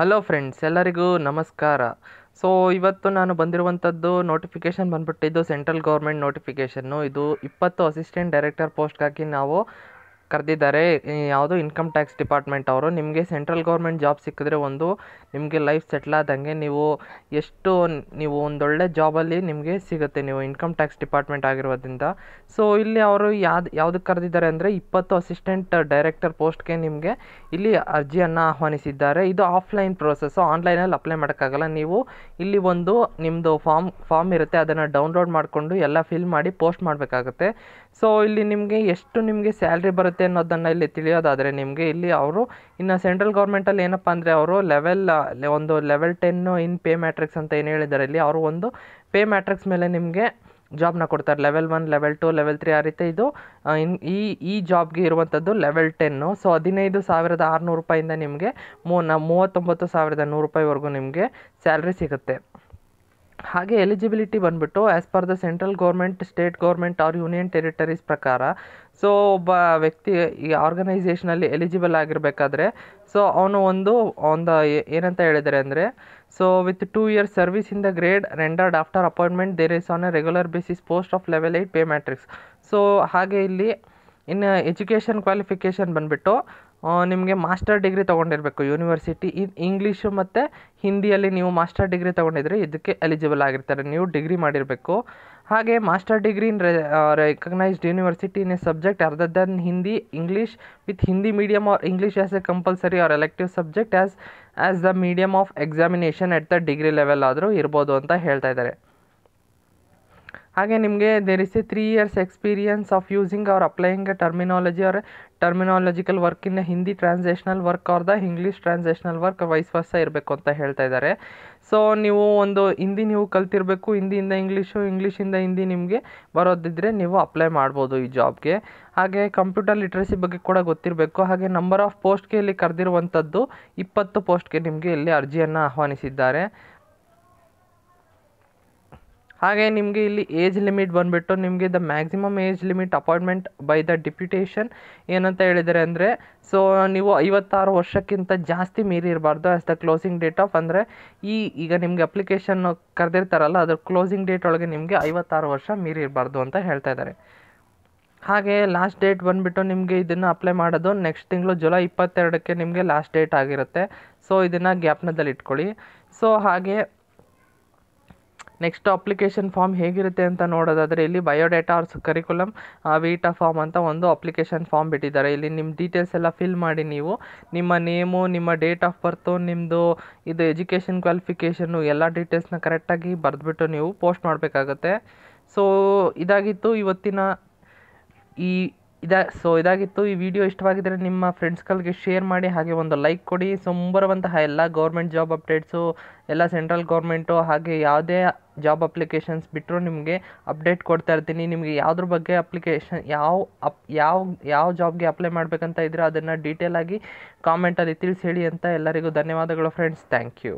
hello friends ಎಲ್ಲರಿಗೂ ನಮಸ್ಕಾರ so ಇವತ್ತು ನಾನು ಬಂದಿರುವಂಥದ್ದು ನೋಟಿಫಿಕೇಷನ್ ಬಂದ್ಬಿಟ್ಟಿದ್ದು ಸೆಂಟ್ರಲ್ ಗೌರ್ಮೆಂಟ್ ನೋಟಿಫಿಕೇಷನ್ನು ಇದು ಇಪ್ಪತ್ತು ಅಸಿಸ್ಟೆಂಟ್ ಡೈರೆಕ್ಟರ್ ಪೋಸ್ಟ್ಗಾಗಿ ನಾವು ಕರೆದಿದ್ದಾರೆ ಯಾವುದು ಇನ್ಕಮ್ ಟ್ಯಾಕ್ಸ್ ಡಿಪಾರ್ಟ್ಮೆಂಟ್ ಅವರು ನಿಮಗೆ ಸೆಂಟ್ರಲ್ ಗೌರ್ಮೆಂಟ್ ಜಾಬ್ ಸಿಕ್ಕಿದ್ರೆ ಒಂದು ನಿಮಗೆ ಲೈಫ್ ಸೆಟ್ಲ್ ಆದಂಗೆ ನೀವು ಎಷ್ಟು ನೀವು ಒಂದೊಳ್ಳೆ ಜಾಬಲ್ಲಿ ನಿಮಗೆ ಸಿಗುತ್ತೆ ನೀವು ಇನ್ಕಮ್ ಟ್ಯಾಕ್ಸ್ ಡಿಪಾರ್ಟ್ಮೆಂಟ್ ಆಗಿರೋದ್ರಿಂದ ಸೊ ಇಲ್ಲಿ ಅವರು ಯಾವ್ದು ಯಾವುದಕ್ಕೆ ಕರೆದಿದ್ದಾರೆ ಅಂದರೆ ಇಪ್ಪತ್ತು ಅಸಿಸ್ಟೆಂಟ್ ಡೈರೆಕ್ಟರ್ ಪೋಸ್ಟ್ಗೆ ನಿಮಗೆ ಇಲ್ಲಿ ಅರ್ಜಿಯನ್ನು ಆಹ್ವಾನಿಸಿದ್ದಾರೆ ಇದು ಆಫ್ಲೈನ್ ಪ್ರೋಸೆಸ್ಸು ಆನ್ಲೈನಲ್ಲಿ ಅಪ್ಲೈ ಮಾಡೋಕ್ಕಾಗಲ್ಲ ನೀವು ಇಲ್ಲಿ ಒಂದು ನಿಮ್ಮದು ಫಾರ್ಮ್ ಫಾರ್ಮ್ ಇರುತ್ತೆ ಅದನ್ನು ಡೌನ್ಲೋಡ್ ಮಾಡಿಕೊಂಡು ಎಲ್ಲ ಫಿಲ್ ಮಾಡಿ ಪೋಸ್ಟ್ ಮಾಡಬೇಕಾಗುತ್ತೆ ಸೊ ಇಲ್ಲಿ ನಿಮಗೆ ಎಷ್ಟು ನಿಮಗೆ ಸ್ಯಾಲ್ರಿ ಬರುತ್ತೆ ಮಾಡುತ್ತೆ ಅನ್ನೋದನ್ನು ಇಲ್ಲಿ ತಿಳಿಯೋದಾದರೆ ನಿಮಗೆ ಇಲ್ಲಿ ಅವರು ಇನ್ನು ಸೆಂಟ್ರಲ್ ಗೌರ್ಮೆಂಟಲ್ಲಿ ಏನಪ್ಪ ಅಂದರೆ ಅವರು ಲೆವೆಲ್ ಒಂದು level ten in pay matrix ಅಂತ ಏನು ಹೇಳಿದ್ದಾರೆ ಇಲ್ಲಿ ಅವರು ಒಂದು ಪೇ ಮ್ಯಾಟ್ರಿಕ್ಸ್ ಮೇಲೆ ನಿಮಗೆ ಜಾಬ್ನ ಕೊಡ್ತಾರೆ level one level two level three ಆ ರೀತಿ ಇದು ಇನ್ ಈ ಈ ಜಾಬ್ಗೆ ಇರುವಂಥದ್ದು ಲೆವೆಲ್ ಟೆನ್ನು ಸೊ ಹದಿನೈದು ಸಾವಿರದ ಆರುನೂರು ರೂಪಾಯಿಂದ ನಿಮಗೆ ಮೂವತ್ತೊಂಬತ್ತು ಸಾವಿರದ ನೂರು ರೂಪಾಯಿವರೆಗೂ ನಿಮಗೆ ಸ್ಯಾಲ್ರಿ ಸಿಗುತ್ತೆ ಹಾಗೆ ಎಲಿಜಿಬಿಲಿಟಿ ಬಂದುಬಿಟ್ಟು as per the central government state government or union territories ಪ್ರಕಾರ ಸೊ ಒಬ್ಬ ವ್ಯಕ್ತಿ ಈ ಆರ್ಗನೈಸೇಷನಲ್ಲಿ ಎಲಿಜಿಬಲ್ ಆಗಿರಬೇಕಾದ್ರೆ ಸೊ ಅವನು ಒಂದು ಒಂದು ಏನಂತ ಹೇಳಿದರೆ ಅಂದರೆ so with two years service in the grade rendered after appointment there is on a regular basis post of level eight pay matrix so ಹಾಗೆ ಇಲ್ಲಿ ಇನ್ನು ಎಜುಕೇಷನ್ ಕ್ವಾಲಿಫಿಕೇಷನ್ ಬಂದುಬಿಟ್ಟು ನಿಮಗೆ ಮಾಸ್ಟರ್ ಡಿಗ್ರಿ ತೊಗೊಂಡಿರಬೇಕು ಯೂನಿವರ್ಸಿಟಿ ಇನ್ ಇಂಗ್ಲೀಷು ಮತ್ತು ಹಿಂದಿಯಲ್ಲಿ ನೀವು master degree ತೊಗೊಂಡಿದ್ರೆ ಇದಕ್ಕೆ ಎಲಿಜಿಬಲ್ ಆಗಿರ್ತಾರೆ ನೀವು ಡಿಗ್ರಿ ಮಾಡಿರಬೇಕು ಹಾಗೆ master degree in recognised university in a subject ಅರ್ಧ than Hindi English with Hindi medium or English as a compulsory or elective subject as as the medium of examination at the degree level ಆದರೂ ಇರ್ಬೋದು ಅಂತ ಹೇಳ್ತಾ ಇದ್ದಾರೆ ಹಾಗೆ ನಿಮಗೆ there is a three years experience of using ಅವ್ರ applying terminology ಅವರ terminological work in Hindi translational work the English translational work vice ವರ್ಷ ಇರಬೇಕು ಅಂತ ಹೇಳ್ತಾ ಇದ್ದಾರೆ ಸೊ ನೀವು ಒಂದು ಹಿಂದಿ ನೀವು ಕಲ್ತಿರಬೇಕು ಹಿಂದಿಯಿಂದ ಇಂಗ್ಲೀಷು ಇಂಗ್ಲೀಷಿಂದ ಹಿಂದಿ ನಿಮಗೆ ಬರೋದಿದ್ದರೆ ನೀವು ಅಪ್ಲೈ ಮಾಡ್ಬೋದು ಈ ಜಾಬ್ಗೆ ಹಾಗೆ ಕಂಪ್ಯೂಟರ್ ಲಿಟ್ರಸಿ ಬಗ್ಗೆ ಕೂಡ ಗೊತ್ತಿರಬೇಕು ಹಾಗೆ ನಂಬರ್ ಆಫ್ ಪೋಸ್ಟ್ಗೆ ಇಲ್ಲಿ ಕರೆದಿರುವಂಥದ್ದು ಇಪ್ಪತ್ತು ಪೋಸ್ಟ್ಗೆ ನಿಮಗೆ ಇಲ್ಲಿ ಅರ್ಜಿಯನ್ನು ಆಹ್ವಾನಿಸಿದ್ದಾರೆ ಹಾಗೆ ನಿಮಗೆ ಇಲ್ಲಿ ಏಜ್ ಲಿಮಿಟ್ ಬಂದುಬಿಟ್ಟು ನಿಮಗೆ the maximum age limit appointment by the deputation ಏನಂತ ಹೇಳಿದ್ದಾರೆ ಅಂದರೆ ಸೊ ನೀವು ಐವತ್ತಾರು ವರ್ಷಕ್ಕಿಂತ ಜಾಸ್ತಿ ಮೀರಿರಬಾರ್ದು as the closing date of ಅಂದರೆ ಈ ಈಗ ನಿಮಗೆ ಅಪ್ಲಿಕೇಶನ್ ಕರೆದಿರ್ತಾರಲ್ಲ ಅದ್ರ ಕ್ಲೋಸಿಂಗ್ ಡೇಟ್ ಒಳಗೆ ನಿಮಗೆ ಐವತ್ತಾರು ವರ್ಷ ಮೀರಿರಬಾರ್ದು ಅಂತ ಹೇಳ್ತಾ ಇದ್ದಾರೆ ಹಾಗೆ ಲಾಸ್ಟ್ ಡೇಟ್ ಬಂದುಬಿಟ್ಟು ನಿಮಗೆ ಇದನ್ನು ಅಪ್ಲೈ ಮಾಡೋದು ನೆಕ್ಸ್ಟ್ ತಿಂಗಳು ಜುಲೈ ಇಪ್ಪತ್ತೆರಡಕ್ಕೆ ನಿಮಗೆ ಲಾಸ್ಟ್ ಡೇಟ್ ಆಗಿರುತ್ತೆ ಸೊ ಇದನ್ನು ಗ್ಯಾಪ್ನದಲ್ಲಿ ಇಟ್ಕೊಳ್ಳಿ ಸೊ ಹಾಗೆ ನೆಕ್ಸ್ಟ್ ಅಪ್ಲಿಕೇಶನ್ ಫಾರ್ಮ್ ಹೇಗಿರುತ್ತೆ ಅಂತ ನೋಡೋದಾದರೆ ಇಲ್ಲಿ biodata or curriculum vitae form ಅಂತ ಒಂದು ಅಪ್ಲಿಕೇಶನ್ ಫಾರ್ಮ್ ಬಿಟ್ಟಿದ್ದಾರೆ ಇಲ್ಲಿ ನಿಮ್ಮ ಡೀಟೇಲ್ಸ್ ಎಲ್ಲ ಫಿಲ್ ಮಾಡಿ ನೀವು ನಿಮ್ಮ ನೇಮು ನಿಮ್ಮ ಡೇಟ್ ಆಫ್ ಬರ್ತು ನಿಮ್ಮದು ಇದು ಎಜುಕೇಷನ್ ಕ್ವಾಲಿಫಿಕೇಷನ್ನು ಎಲ್ಲ ಡೀಟೇಲ್ಸ್ನ ಕರೆಕ್ಟಾಗಿ ಬರೆದ್ಬಿಟ್ಟು ನೀವು ಪೋಸ್ಟ್ ಮಾಡಬೇಕಾಗತ್ತೆ ಸೊ ಇದಾಗಿತ್ತು ಇವತ್ತಿನ ಈ ಇದ ಸೊ ಇದಾಗಿತ್ತು ಈ ವಿಡಿಯೋ ಇಷ್ಟವಾಗಿದ್ದರೆ ನಿಮ್ಮ ಫ್ರೆಂಡ್ಸ್ಗಳಿಗೆ ಶೇರ್ ಮಾಡಿ ಹಾಗೆ ಒಂದು ಲೈಕ್ ಕೊಡಿ ಸೊ ಮುಂಬರುವಂತಹ ಎಲ್ಲ ಗೌರ್ಮೆಂಟ್ ಜಾಬ್ ಅಪ್ಡೇಟ್ಸು ಎಲ್ಲ ಸೆಂಟ್ರಲ್ ಗೌರ್ಮೆಂಟು ಹಾಗೆ ಯಾವುದೇ ಜಾಬ್ ಅಪ್ಲಿಕೇಶನ್ಸ್ ಬಿಟ್ಟರು ನಿಮಗೆ ಅಪ್ಡೇಟ್ ಕೊಡ್ತಾ ಇರ್ತೀನಿ ನಿಮಗೆ ಯಾವುದ್ರ ಬಗ್ಗೆ ಅಪ್ಲಿಕೇಶನ್ ಯಾವ ಅಪ್ ಯಾವ ಯಾವ ಜಾಬ್ಗೆ ಅಪ್ಲೈ ಮಾಡಬೇಕಂತ ಇದ್ದರೆ ಅದನ್ನು ಡೀಟೇಲಾಗಿ ಕಾಮೆಂಟಲ್ಲಿ ತಿಳಿಸಿ ಹೇಳಿ ಅಂತ ಎಲ್ಲರಿಗೂ ಧನ್ಯವಾದಗಳು ಫ್ರೆಂಡ್ಸ್ ಥ್ಯಾಂಕ್ ಯು